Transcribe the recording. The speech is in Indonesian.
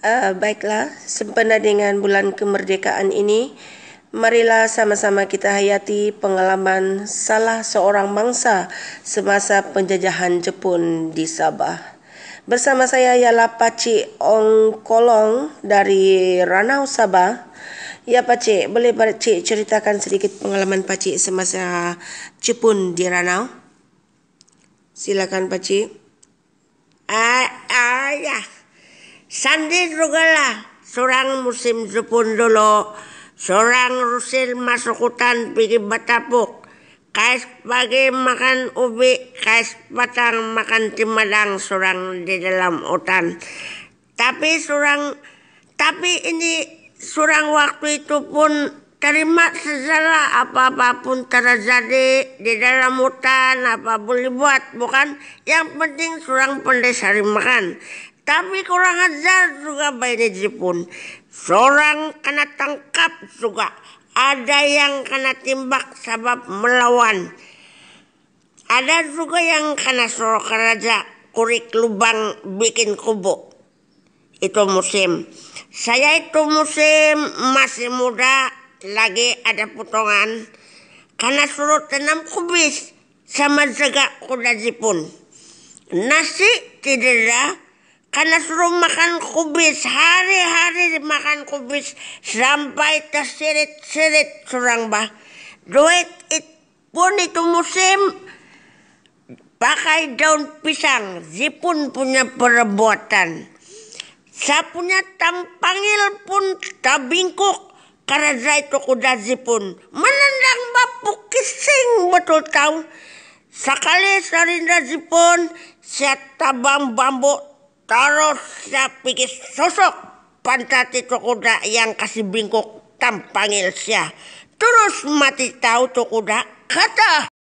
Uh, baiklah, sempena dengan bulan kemerdekaan ini, marilah sama-sama kita hayati pengalaman salah seorang mangsa semasa penjajahan Jepun di Sabah. Bersama saya ialah Paci Ong Kolong dari Ranau Sabah. Ya Paci, boleh Paci ceritakan sedikit pengalaman Paci semasa Jepun di Ranau? Silakan Paci. Sandi Rugala, seorang musim Jepun dulu, seorang rusil masuk hutan pergi batapuk, kais pagi makan ubi, kais patang makan timadang seorang di dalam hutan. Tapi seorang, tapi ini seorang waktu itu pun terima segala apa-apapun terjadi di dalam hutan, apa boleh buat, bukan? Yang penting seorang pendek sari makan tapi kurang ajar juga bayi Jepun. Seorang kena tangkap juga. Ada yang kena timbak sebab melawan. Ada juga yang kena suruh kerja kurik lubang bikin kubu. Itu musim. Saya itu musim masih muda lagi ada potongan. Karena suruh tanam kubis sama juga kuda jipun. Nasi tidak ada karena suruh makan kubis hari-hari makan kubis sampai terseret-seret surang bah duit it pun itu musim pakai daun pisang zipun punya perebutan sapunya tampangil pun bingkuk karena itu kuda zipun menendang bapuk kising betul tahu sekali sarinda zipun siat tabang bambu Terus saya pikir sosok itu kuda yang kasih bingkuk tampangil saya Terus mati tahu kuda kata